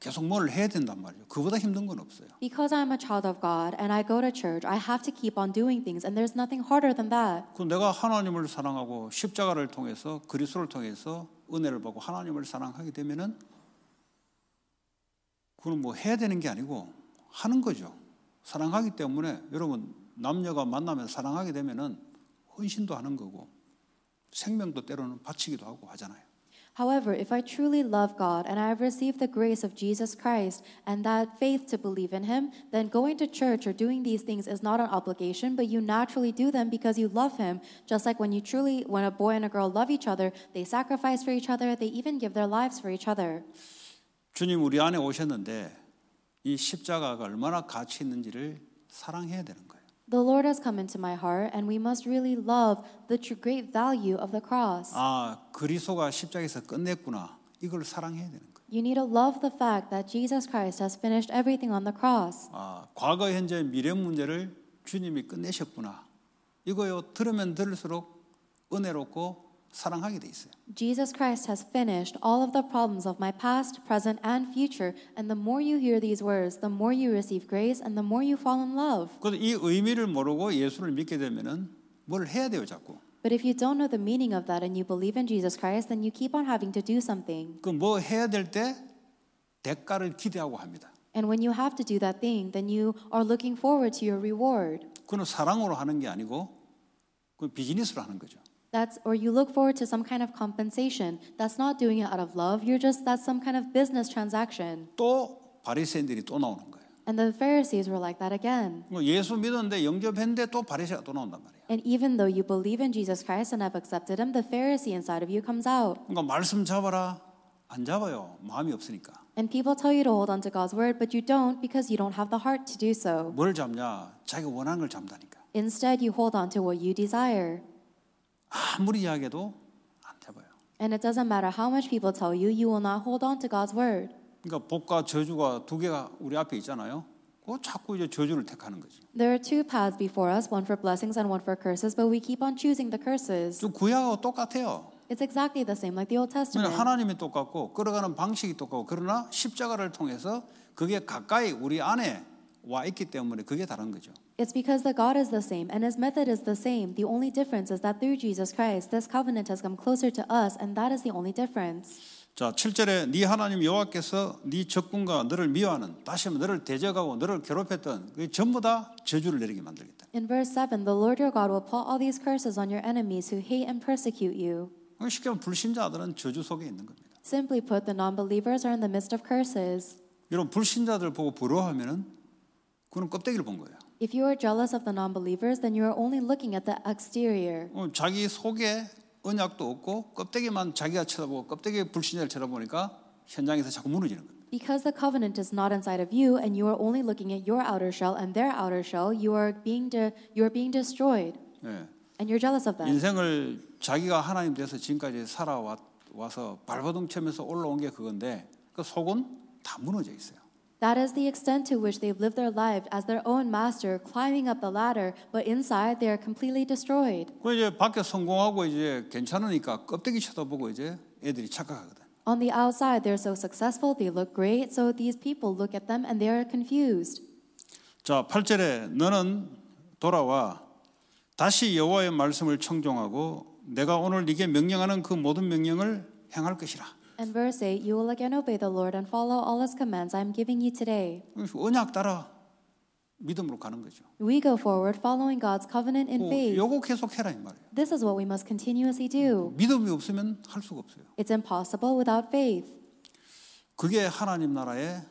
계속 뭘 해야 된단 말이에요. 그보다 힘든 건 없어요. Because I'm a child of God and I go to church, I have to keep on doing things and there's nothing harder than that. 그 내가 하나님을 사랑하고 십자가를 통해서 그리스도를 통해서 은혜를 받고 하나님을 사랑하게 되면은 그건 뭐 해야 되는 게 아니고 하는 거죠. 사랑하기 때문에 여러분 남녀가 만나면 사랑하게 되면은 헌신도 하는 거고 생명도 때로는 바치기도 하고 하잖아요. However, if I truly love God and I have received the grace of Jesus Christ and that faith to believe in Him, then going to church or doing these things is not an obligation, but you naturally do them because you love Him. Just like when you truly, when a boy and a girl love each other, they sacrifice for each other, they even give their lives for each other. 주님 우리 안에 오셨는데 이 십자가가 얼마나 가치 있는지를 사랑해야 되는 거예요. The Lord has come into my heart and we must really love the great value of the cross. 아, 그리스도가 십자가에서 끝냈구나. 이걸 사랑해야 되는 거예요. You need to love the fact that Jesus Christ has finished everything on the cross. 아, 과거, 현재, 미래 문제를 주님이 끝내셨구나. 이거요. 들으면 들을수록 은혜롭고 사랑하게 돼 있어요. Jesus Christ has finished all of the problems of my past, present and future and the more you hear these words, the more you receive grace and the more you fall in love. 그래서 의미를 모르고 예수를 믿게 되면은 뭘 해야 돼요, 자꾸. But if you don't know the meaning of that and you believe in Jesus Christ, then you keep on having to do something. 그뭐 해야 대가를 기대하고 합니다. And when you have to do that thing, then you are looking forward to your reward. 그건 사랑으로 하는 게 아니고 그 비즈니스로 하는 거죠 that's or you look forward to some kind of compensation. That's not doing it out of love. You're just that's some kind of business transaction. 또 바리새인들이 또 나오는 거예요. And the Pharisees were like that again. 예수 믿었는데 영접했는데 또 바리새가 또 나온단 말이에요. And even though you believe in Jesus Christ and have accepted him, the Pharisee inside of you comes out. 그러니까 말씀 잡아라. 안 잡아요. 마음이 없으니까. And people tell you to hold on to God's word, but you don't because you don't have the heart to do so. 뭘 잡냐? 원하는 걸 잡다니까. Instead, you hold on to what you desire. 아무리 이야기해도 안 잡아요. And it doesn't matter how much people tell you, you will not hold on to God's word. 그러니까 복과 저주가 두 개가 우리 앞에 있잖아요. 그 자꾸 이제 저주를 택하는 거지. There are two paths before us, one for blessings and one for curses, but we keep on choosing the curses. 구약하고 똑같아요. It's exactly the same like the Old Testament. 하나님이 똑같고 끌어가는 방식이 똑같고 그러나 십자가를 통해서 그게 가까이 우리 안에 와 있기 때문에 그게 다른 거죠. It's because the God is the same and his method is the same. The only difference is that through Jesus Christ, this covenant has come closer to us and that is the only difference. 자, 7절에 네 하나님 여호와께서 네 적군과 너를 미워하는 다시 한번 너를 대적하고 너를 괴롭혔던 그 전부 다 저주를 내리게 만들겠다. In verse 7, the Lord your God will put all these curses on your enemies who hate and persecute you. 쉽게 불신자들은 저주 속에 있는 겁니다. Simply put, the non-believers are in the midst of curses. 여러분 불신자들 보고 부러워하면은 그는 껍데기를 본 거예요. If you are jealous of the non-believers, then you are only looking at the exterior. 자기 속에 언약도 없고 껍데기만 자기가 쳐다보고 껍데기 불신자를 쳐다보니까 현장에서 자꾸 무너지는 거예요. Because the covenant is not inside of you, and you are only looking at your outer shell and their outer shell, you are being de- you are being destroyed. 예. And you're jealous of that. 인생을 자기가 하나님 돼서 지금까지 살아와서 발버둥 치면서 올라온 게 그건데 그 속은 다 무너져 있어요. That is the extent to which they've lived their life as their own master, climbing up the ladder, but inside they are completely destroyed. 그 이제 밖에 성공하고 이제 괜찮으니까 껍데기 쳐다보고 이제 애들이 착각하거든. On the outside, they're so successful, they look great, so these people look at them and they are confused. 자, 8절에 너는 돌아와 다시 여호와의 말씀을 청종하고 내가 오늘 네게 명령하는 그 모든 명령을 행할 것이라. And verse 8, you will again obey the Lord and follow all his commands I am giving you today. 언약 따라 믿음으로 가는 거죠. We go forward following God's covenant in faith. 요거 이 말이에요. This is what we must continuously do. 믿음이 없으면 할 수가 없어요. It's impossible without faith. 그게 하나님 나라의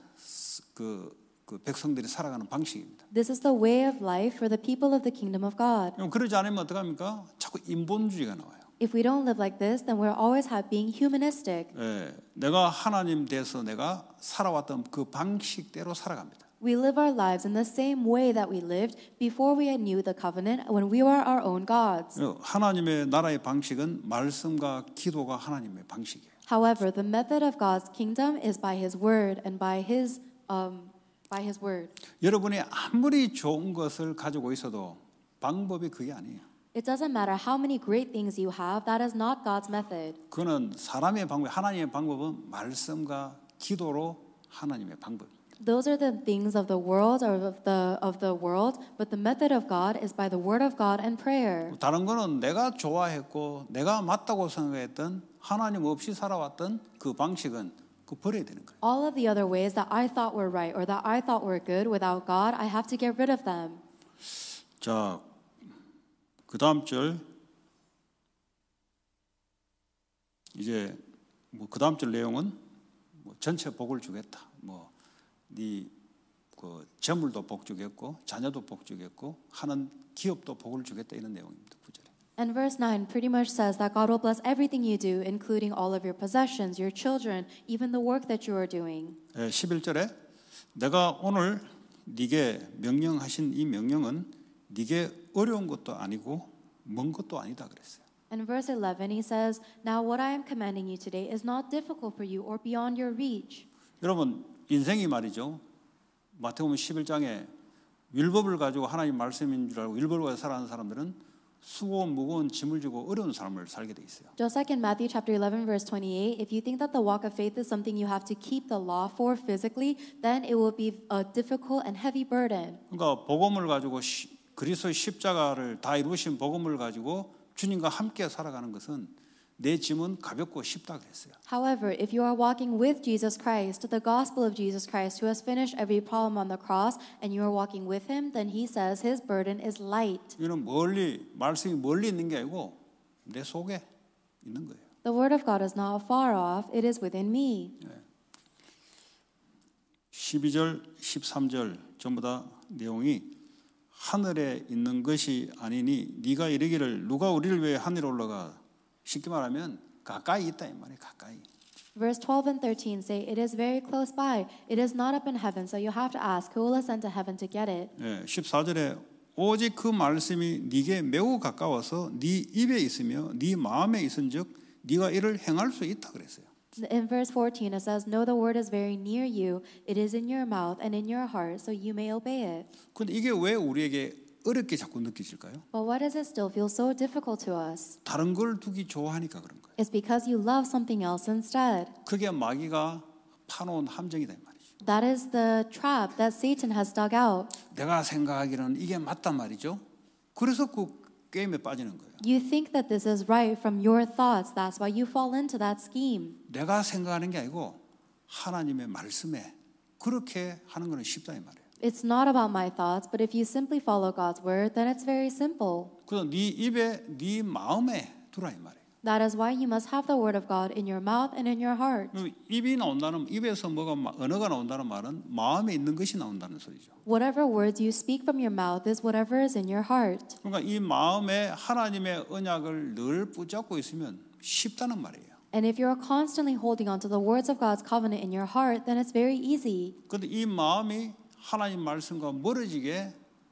그, 그 백성들이 살아가는 방식입니다. This is the way of life for the people of the kingdom of God. 그러지 않으면 어떡합니까? 자꾸 인본주의가 나와요. If we don't live like this, then we are always have being humanistic. 예, 내가 하나님 돼서 내가 살아왔던 그 방식대로 살아갑니다. We live our lives in the same way that we lived before we knew the covenant when we were our own gods. 하나님의 나라의 방식은 말씀과 기도가 하나님의 방식이에요. However, the method of God's kingdom is by His word and by His um, by His word. 여러분이 아무리 좋은 것을 가지고 있어도 방법이 그게 아니에요. It doesn't matter how many great things you have, that is not God's method. 그는 사람의 방법, 하나님의 방법은 말씀과 기도로 하나님의 방법. Those are the things of the world or of the of the world, but the method of God is by the word of God and prayer. 다른 거는 내가 좋아했고 내가 맞다고 생각했던 하나님 없이 살아왔던 그 방식은 그 버려야 되는 거예요. All of the other ways that I thought were right or that I thought were good without God, I have to get rid of them. 자, 그 다음 절 이제 뭐그 다음 절 내용은 뭐 전체 복을 주겠다. 뭐네그 재물도 복 주겠고 자녀도 복 주겠고 하는 기업도 복을 주겠다 이런 내용입니다. 9절에. And verse 9 pretty much says that God will bless everything you do, including all of your possessions, your children, even the work that you are doing. 11절에 내가 오늘 네게 명령하신 이 명령은 네게 어려운 것도 아니고 먼 것도 아니다 그랬어요. And verse 11 he says, "Now what I am commanding you today is not difficult for you or beyond your reach." 여러분, 인생이 말이죠. 마태복음 11장에 율법을 가지고 하나님 말씀인 줄 알고 율법을 가지고 살아가는 사람들은 수고 무거운 짐을 지고 어려운 삶을 살게 돼 있어요. Just like in Matthew chapter 11 verse 28, if you think that the walk of faith is something you have to keep the law for physically, then it will be a difficult and heavy burden. 그러니까 복음을 가지고 시, 그리스도의 십자가를 다 이루신 복음을 가지고 주님과 함께 살아가는 것은 내 짐은 가볍고 쉽다 그랬어요. However, if you are walking with Jesus Christ, the gospel of Jesus Christ, who has finished every problem on the cross, and you are walking with Him, then He says His burden is light. 이는 멀리 말씀이 멀리 있는 게 아니고 내 속에 있는 거예요. The word of God is not far off; it is within me. 네. 12절, 13절 전부 다 내용이 하늘에 있는 것이 아니니 네가 이르기를 누가 우리를 위해 하늘에 올라가 쉽게 말하면 가까이 있다 이말이 가까이. Verse 12 and 13 say, It is very close by. It is not up in heaven, so you have to ask, Who will ascend to heaven to get it? 예, 14절에 오직 그 말씀이 네게 매우 가까워서 네 입에 있으며 네 마음에 있은즉 네가 이를 행할 수 있다 그랬어요. in verse 14, it says, "Know the word is very near you. It is in your mouth and in your heart, so you may obey it. But why does it still feel so difficult to us? It's because you love something else instead. That is the trap that Satan has dug out. 내가 생각하기로는 이게 맞단 말이죠. 그래서 그 게임에 빠지는 거예요. You think that this is right from your thoughts. That's why you fall into that scheme. 내가 생각하는 게 아니고 하나님의 말씀에 그렇게 하는 거는 쉽다 이 말이에요. It's not about my thoughts, but if you simply follow God's word, then it's very simple. 그래서 네 입에 네 마음에 두라 이 말이에요. That is why you must have the word of God in your mouth and in your heart. 입이 나온다는 입에서 뭐가 언어가 나온다는 말은 마음에 있는 것이 나온다는 소리죠. Whatever words you speak from your mouth is whatever is in your heart. 그러니까 이 마음에 하나님의 언약을 늘 붙잡고 있으면 쉽다는 말이에요. And if you're constantly holding on to the words of God's covenant in your heart, then it's very easy. 근데 이 마음이 하나님 말씀과 멀어지게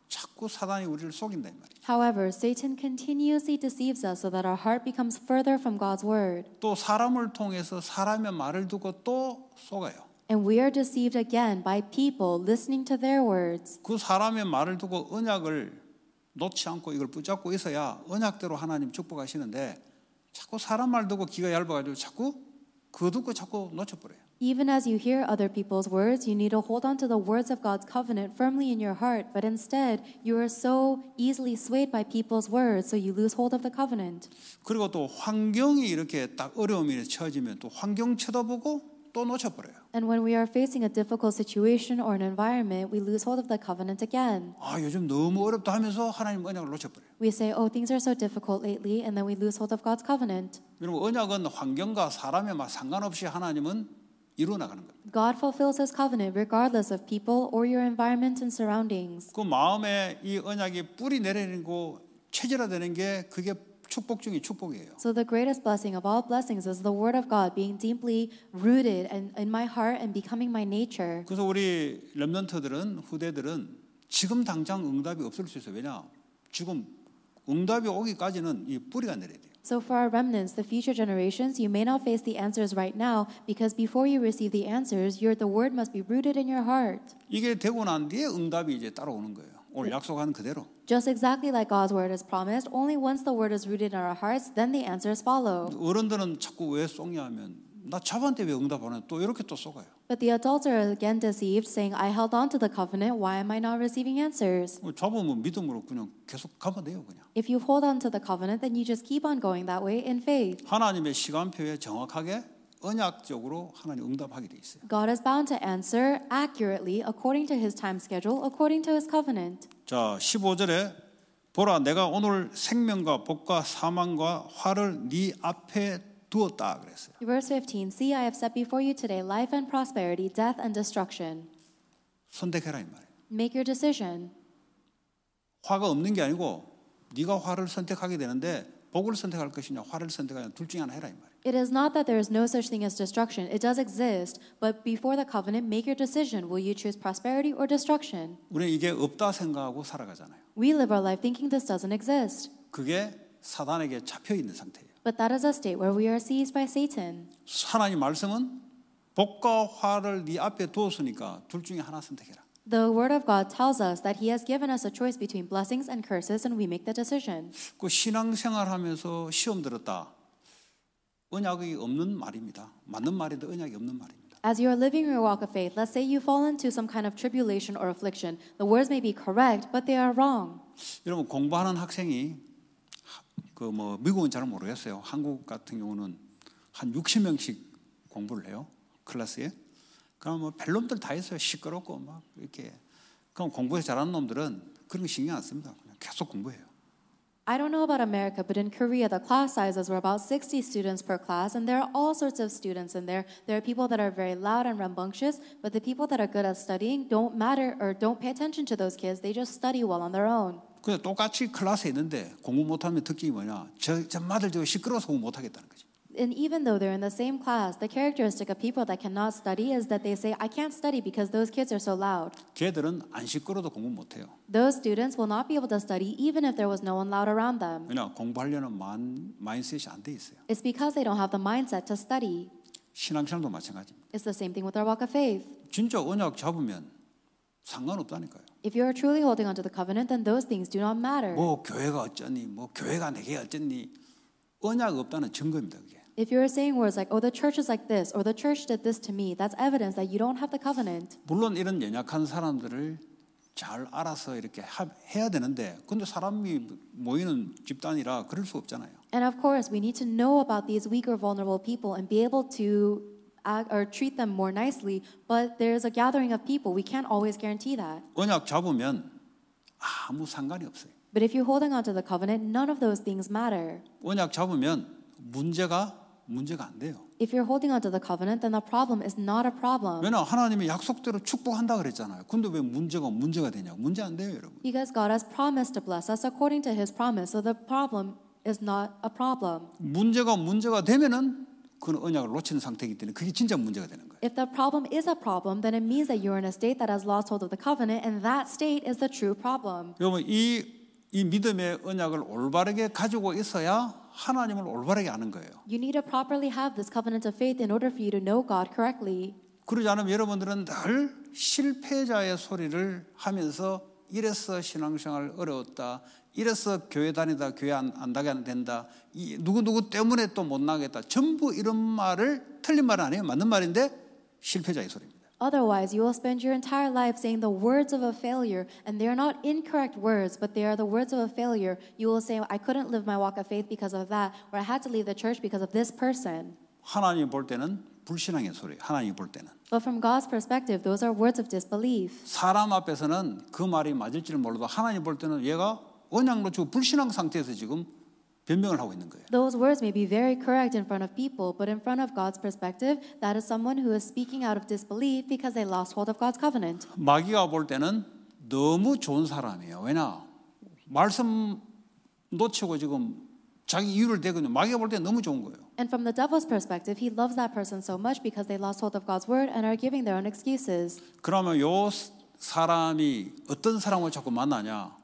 자꾸 사단이 우리를 속인다 이 말이에요. However, Satan continuously deceives us so that our heart becomes further from God's word. 또 사람을 통해서 사람의 말을 듣고 또 속아요. And we are deceived again by people listening to their words. 그 사람의 말을 듣고 언약을 놓지 않고 이걸 붙잡고 있어야 언약대로 하나님 축복하시는데 자꾸 사람 말 듣고 귀가 얇아가지고 자꾸 그 듣고 자꾸 놓쳐버려요. Even as you hear other people's words, you need to hold on to the words of God's covenant firmly in your heart, but instead, you are so easily swayed by people's words, so you lose hold of the covenant. 그리고 또 환경이 이렇게 딱 어려움이 처해지면 또 환경 쳐다보고 또 놓쳐버려요. And when we are facing a difficult situation or an environment, we lose hold of the covenant again. 아 요즘 너무 어렵다 하면서 하나님 언약을 놓쳐버려요. We say, "Oh, things are so difficult lately," and then we lose hold of God's covenant. 여러분 언약은 환경과 사람에 막 상관없이 하나님은 이루어 나가는 겁니다. God fulfills His covenant regardless of people or your environment and surroundings. 그 마음에 이 언약이 뿌리 내리고 체질화되는 게 그게 축복 중의 축복이에요. So the greatest blessing of all blessings is the word of God being deeply rooted in, in my heart and becoming my nature. 그래서 우리 렘넌트들은 후대들은 지금 당장 응답이 없을 수 있어요. 왜냐? 지금 응답이 오기까지는 이 뿌리가 내려야 돼. So, for our remnants, the future generations, you may not face the answers right now because before you receive the answers, your, the word must be rooted in your heart. 뒤에 응답이 이제 따라오는 거예요. 오늘 약속한 그대로. Just exactly like God's word is promised, only once the word is rooted in our hearts, then the answers follow. 어른들은 자꾸 왜 쏘냐 하면 나 자부한테 왜 응답 안 해? 또 이렇게 또 속아요. But the adulterer again deceived, saying, "I held on to the covenant. Why am I not receiving answers?" 자부면 믿음으로 그냥 계속 가면 돼요, 그냥. If you hold on to the covenant, then you just keep on going that way in faith. 하나님의 시간표에 정확하게 언약적으로 하나님 응답하게 돼 있어요. God is bound to answer accurately according to His time schedule, according to His covenant. 자, 15절에 보라, 내가 오늘 생명과 복과 사망과 화를 네 앞에 두었다 그랬어요. Verse 15. See, I have set before you today life and prosperity, death and destruction. 선택해라 이 말이에요. Make your decision. 화가 없는 게 아니고 네가 화를 선택하게 되는데 복을 선택할 것이냐 화를 선택하냐 둘 중에 하나 해라 이 말이에요. It is not that there is no such thing as destruction. It does exist, but before the covenant, make your decision. Will you choose prosperity or destruction? 우리는 이게 없다 생각하고 살아가잖아요. We live our life thinking this doesn't exist. 그게 사단에게 잡혀 있는 상태예요. But that is a state where we are seized by Satan. 하나님 말씀은 복과 화를 네 앞에 두었으니까 둘 중에 하나 선택해라. The word of God tells us that he has given us a choice between blessings and curses and we make the decision. 그 신앙생활하면서 시험 들었다. 언약이 없는 말입니다. 맞는 말인데 언약이 없는 말입니다. As you are living your walk of faith, let's say you fall into some kind of tribulation or affliction. The words may be correct, but they are wrong. 여러분 공부하는 학생이 그뭐 미국은 잘 모르겠어요. 한국 같은 경우는 한 60명씩 공부를 해요. 클래스에. 그럼 뭐 별놈들 다 있어요. 시끄럽고 막 이렇게. 그럼 공부 잘하는 놈들은 그런 거 신경 안 씁니다. 그냥 계속 공부해요. I don't know about America, but in Korea, the class sizes were about 60 students per class, and there are all sorts of students in there. There are people that are very loud and rambunctious, but the people that are good at studying don't matter or don't pay attention to those kids. They just study well on their own. 그냥 똑같이 클래스에 있는데 공부 못하면 특징이 뭐냐? 저, 저 마들 저 시끄러워서 공부 못하겠다는 거지. And even though they're in the same class, the characteristic of people that cannot study is that they say, I can't study because those kids are so loud. 걔들은 안 시끄러워도 공부 못해요. Those students will not be able to study even if there was no one loud around them. 왜냐 공부하려는 마인, 마인셋이 안돼 있어요. It's because they don't have the mindset to study. 신앙생활도 마찬가지입니다. It's the same thing with our walk of faith. 진짜 언약 잡으면 상관없다니까요. If you are truly holding onto the covenant, then those things do not matter. 뭐 교회가 어쩌니, 뭐 교회가 내게 어쩌니, 언약 없다는 증거입니다. 그게. If you are saying words like, "Oh, the church is like this," or "The church did this to me," that's evidence that you don't have the covenant. 물론 이런 연약한 사람들을 잘 알아서 이렇게 하, 해야 되는데, 근데 사람이 모이는 집단이라 그럴 수 없잖아요. And of course, we need to know about these weaker, vulnerable people and be able to act or treat them more nicely, but there's a gathering of people. We can't always guarantee that. 언약 잡으면 아무 상관이 없어요. But if you're holding on to the covenant, none of those things matter. 언약 잡으면 문제가 문제가 안 돼요. If you're holding on to the covenant, then the problem is not a problem. 왜냐 하나님이 약속대로 축복한다 그랬잖아요. 근데 왜 문제가 문제가 되냐? 문제 안 돼요, 여러분. Because God has promised to bless us according to His promise, so the problem is not a problem. 문제가 문제가 되면은 그건 언약을 놓치는 상태이기 때문에 그게 진짜 문제가 되는 거예요. If the problem is a problem, then it means that you're in a state that has lost hold of the covenant, and that state is the true problem. 여러분 이 이 믿음의 언약을 올바르게 가지고 있어야 하나님을 올바르게 아는 거예요. You need to properly have this covenant of faith in order for you to know God correctly. 그러지 않으면 여러분들은 늘 실패자의 소리를 하면서 이래서 신앙생활 어려웠다. 이래서 교회 다니다 교회 안, 안 다게 된다. 이 누구누구 때문에 또 못 나겠다. 전부 이런 말을 틀린 말 아니에요. 맞는 말인데 실패자 이 소리입니다. Otherwise, you will spend your entire life saying the words of a failure, and they are not incorrect words, but they are the words of a failure. You will say, I couldn't live my walk of faith because of that, or I had to leave the church because of this person. 하나님 볼 때는 불신앙의 소리. 하나님 볼 때는. But from God's perspective, those are words of disbelief. 사람 앞에서는 그 말이 맞을지는 몰라도 하나님 볼 때는 얘가 언양로 주고 불신앙 상태에서 지금 변명을 하고 있는 거예요. Those words may be very correct in front of people, but in front of God's perspective, that is someone who is speaking out of disbelief because they lost hold of God's covenant. 마귀가 볼 때는 너무 좋은 사람이에요. 왜냐? 말씀 놓치고 지금 자기 이유를 대거든요. 마귀가 볼 때 너무 좋은 거예요. And from the devil's perspective, he loves that person so much because they lost hold of God's word and are giving their own excuses. 그러면 요 사람이 어떤 사람을 자꾸 만나냐?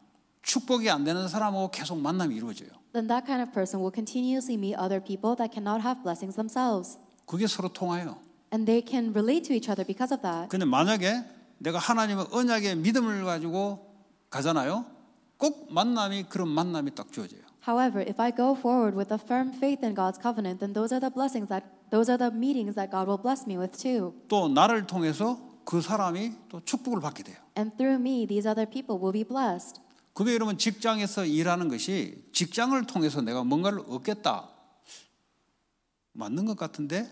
축복이 안 되는 사람하고 계속 만남이 이루어져요. Then that kind of person will continuously meet other people that cannot have blessings themselves. 그게 서로 통하요. And they can relate to each other because of that. 근데 만약에 내가 하나님의 언약의 믿음을 가지고 가잖아요. 꼭 만남이 그런 만남이 딱 주어져요. However, if I go forward with a firm faith in God's covenant, then those are the blessings that those are the meetings that God will bless me with too. 또 나를 통해서 그 사람이 또 축복을 받게 돼요. And through me, these other people will be blessed. 그게 여러분 직장에서 일하는 것이 직장을 통해서 내가 뭔가를 얻겠다. 맞는 것 같은데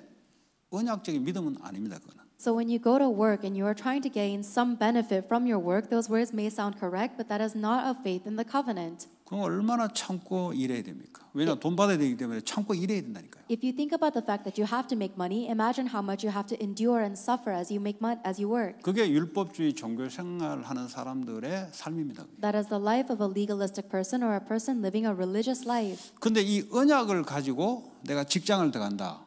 언약적인 믿음은 아닙니다. 그거는. So when you go to work and you are trying to gain some benefit from your work, those words may sound correct, but that is not of faith in the covenant. 그럼 얼마나 참고 일해야 됩니까? 왜냐 돈 받아야 되기 때문에 참고 일해야 된다니까요. If you think about the fact that you have to make money, imagine how much you have to endure and suffer as you make money as you work. 그게 율법주의 종교 생활하는 사람들의 삶입니다. That is the life of a legalistic person or a person living a religious life. 근데 이 언약을 가지고 내가 직장을 들어간다.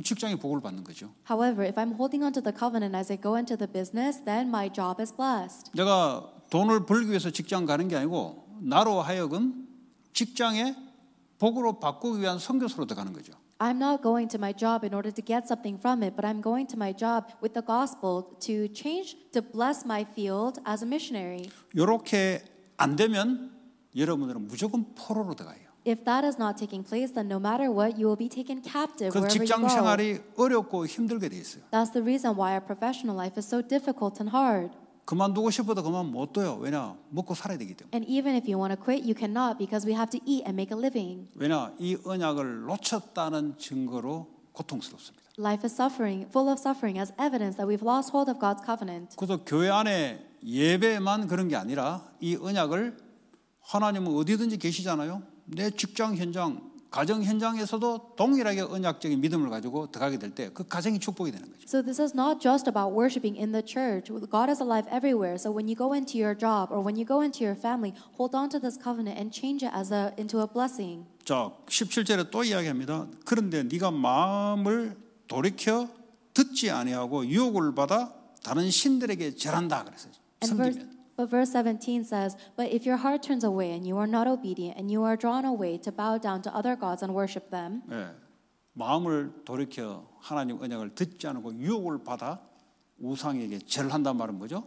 직장에 복을 받는 거죠. However, if I'm holding onto the covenant as I go into the business, then my job is blessed. 내가 돈을 벌기 위해서 직장 가는 게 아니고 나로 하여금 직장에 복으로 바꾸기 위한 선교사로 들어가는 거죠. I'm not going to my job in order to get something from it, but I'm going to my job with the gospel to change to bless my field as a missionary. 안 되면 여러분들은 무조건 포로로 들어가요. If that is not taking place, then no matter what, you will be taken captive wherever you go. That's the reason why our professional life is so difficult and hard. 그만두고 싶어도 그만 못 둬요. 왜냐? 먹고 살아야 되기 때문에. And even if you want to quit, you cannot because we have to eat and make a living. 왜냐? 이 언약을 놓쳤다는 증거로 고통스럽습니다. Life is suffering, full of suffering as evidence that we've lost hold of God's covenant. 그래서 교회 안에 예배만 그런 게 아니라 이 언약을 하나님은 어디든지 계시잖아요. 내 직장 현장 가정 현장에서도 동일하게 언약적인 믿음을 가지고 들어가게 될 때 그 가정이 축복이 되는 거죠. So this is not just about worshiping in the church. God is alive everywhere. So when you go into your job or when you go into your family, hold on to this covenant and change it as a into a blessing. 자, 17절에 또 이야기합니다. 그런데 네가 마음을 돌이켜 듣지 아니하고 유혹을 받아 다른 신들에게 절한다 그랬어요. 섬기면. But verse 17 says, But if your heart turns away and you are not obedient and you are drawn away to bow down to other gods and worship them, 예, 마음을 돌이켜 하나님 언약을 듣지 않고 유혹을 받아 우상에게 절을 한단 말은 뭐죠?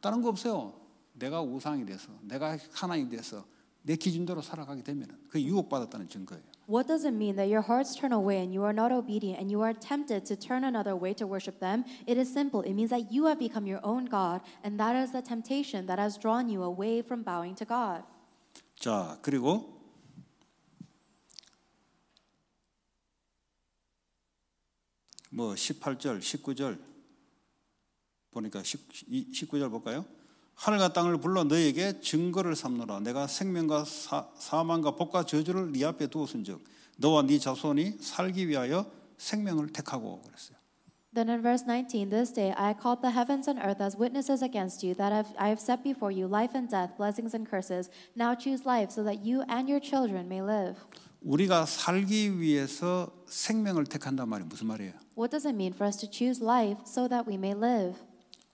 다른 거 없어요. 내가 우상이 돼서, 내가 하나님이 돼서 내 기준대로 살아가게 되면 그 유혹받았다는 증거예요. What does it mean that your hearts turn away and you are not obedient and you are tempted to turn another way to worship them? It is simple. It means that you have become your own God, and that is the temptation that has drawn you away from bowing to God. 자, 그리고 뭐 18절, 19절 보니까 19절 볼까요? 하늘과 땅을 불러 너에게 증거를 삼노라 내가 생명과 사, 사망과 복과 저주를 네 앞에 두었은즉 너와 네 자손이 살기 위하여 생명을 택하고 그랬어요. Then in verse 19, this day I called the heavens and earth as witnesses against you that I've, I have set before you life and death, blessings and curses. Now choose life so that you and your children may live. 우리가 살기 위해서 생명을 택한단 말이 무슨 말이에요? What does it mean for us to choose life so that we may live?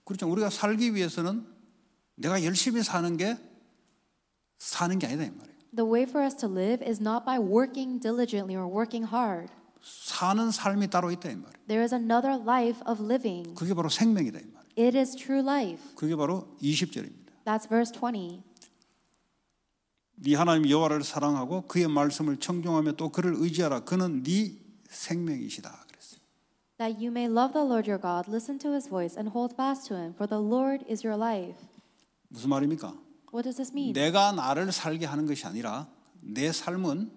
그렇죠. 우리가 살기 위해서는 내가 열심히 사는 게 사는 게 아니다 이 말이에요. The way for us to live is not by working diligently or working hard. 사는 삶이 따로 있다 이 말이에요. There is another life of living. 그게 바로 생명이다 이 말이에요. It is true life. 그게 바로 20절입니다. That's verse 20. 네 하나님 여호와를 사랑하고 그의 말씀을 청종하며 또 그를 의지하라 그는 네 생명이시다 그랬어요. That you may love the Lord your God, listen to his voice and hold fast to him for the Lord is your life. 무슨 말입니까? 내가 나를 살게 하는 것이 아니라 내 삶은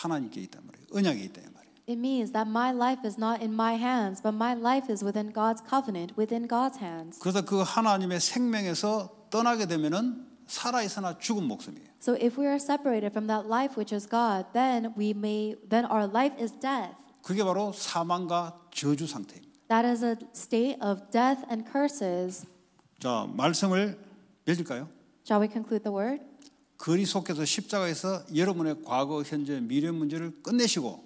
하나님께 있단 말이에요. 언약에 있다 말이에요. It means that my life is not in my hands, but my life is within God's covenant, within God's hands. 그래서 그 하나님의 생명에서 떠나게 되면은 살아 있으나 죽은 목숨이에요. So if we are separated from that life which is God, then we may then our life is death. 그게 바로 사망과 저주 상태입니다. That is a state of death and curses. 자, 말씀을 열릴까요? Shall we conclude the word? 그리스도께서 십자가에서 여러분의 과거, 현재, 미래 문제를 끝내시고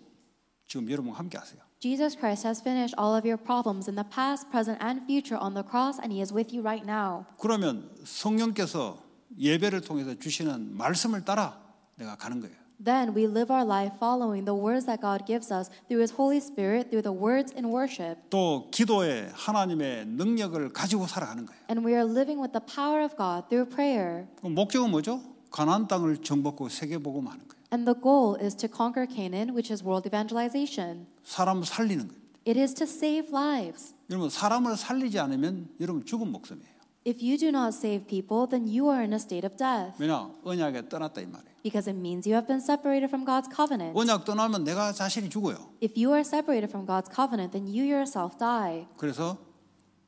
지금 여러분과 함께 하세요. Jesus Christ has finished all of your problems in the past, present and future on the cross and he is with you right now. 그러면 성령께서 예배를 통해서 주시는 말씀을 따라 내가 가는 거예요. Then we live our life following the words that God gives us through His Holy Spirit, through the words in worship. And we are living with the power of God through prayer. And the goal is to conquer Canaan, which is world evangelization. It is to save lives. 여러분 사람을 살리지 않으면 여러분 죽은 목숨이에요. If you do not save people, then you are in a state of death. 왜냐? 언약에 떠났다 이 말이에요. Because it means you have been separated from God's covenant. 언약 떠나면 내가 자신이 죽어요. If you are separated from God's covenant, then you yourself die. 그래서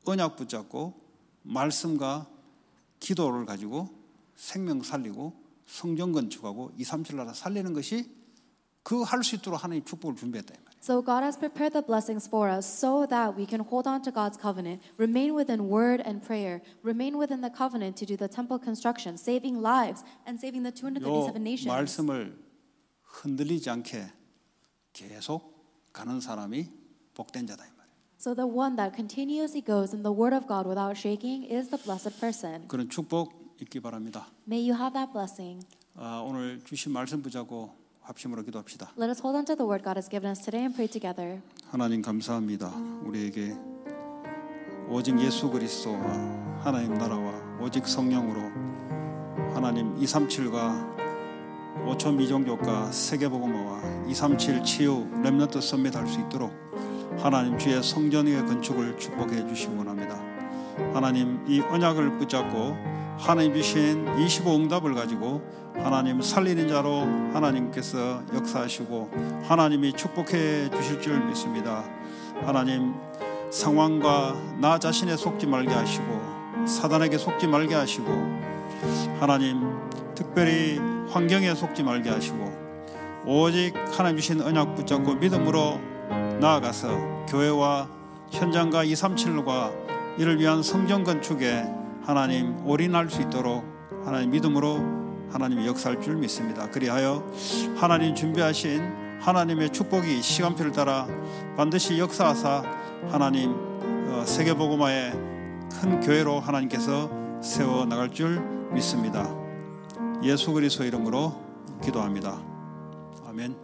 언약 붙잡고 말씀과 기도를 가지고 생명 살리고 성전 건축하고 2, 3, 7 나라 살리는 것이 그 할 수 있도록 하나님 축복을 준비했다 이 말이에요. So God has prepared the blessings for us so that we can hold on to God's covenant, remain within word and prayer, remain within the covenant to do the temple construction, saving lives and saving the 237 nations. 말씀을 흔들리지 않게 계속 가는 사람이 복된 자다 이 말이에요. So the one that continuously goes in the word of God without shaking is the blessed person. 그런 축복 있기 바랍니다. May you have that blessing. 아, 오늘 주신 말씀 보자고 합심으로 기도합시다. Let us hold on to the word God has given us today and pray together. 하나님 감사합니다. 우리에게 오직 예수 그리스도와 하나님 나라와 오직 성령으로 하나님 237과 5천 미종교과 세계복음화와 237 치유 렘넌트 선밋 할수 있도록 하나님 주의 성전의 건축을 축복해 주시기 원합니다. 하나님 이 언약을 붙잡고 하나님 주신 25응답을 가지고 하나님 살리는 자로 하나님께서 역사하시고 하나님이 축복해 주실 줄 믿습니다. 하나님 상황과 나 자신에 속지 말게 하시고 사단에게 속지 말게 하시고 하나님 특별히 환경에 속지 말게 하시고 오직 하나님 주신 언약 붙잡고 믿음으로 나아가서 교회와 현장과 237과 이를 위한 성전 건축에 하나님 올인할 수 있도록 하나님 믿음으로 하나님이 역사할 줄 믿습니다. 그리하여 하나님 준비하신 하나님의 축복이 시간표를 따라 반드시 역사하사 하나님 어, 세계복음화의 큰 교회로 하나님께서 세워 나갈 줄 믿습니다. 예수 그리스도 이름으로 기도합니다. 아멘.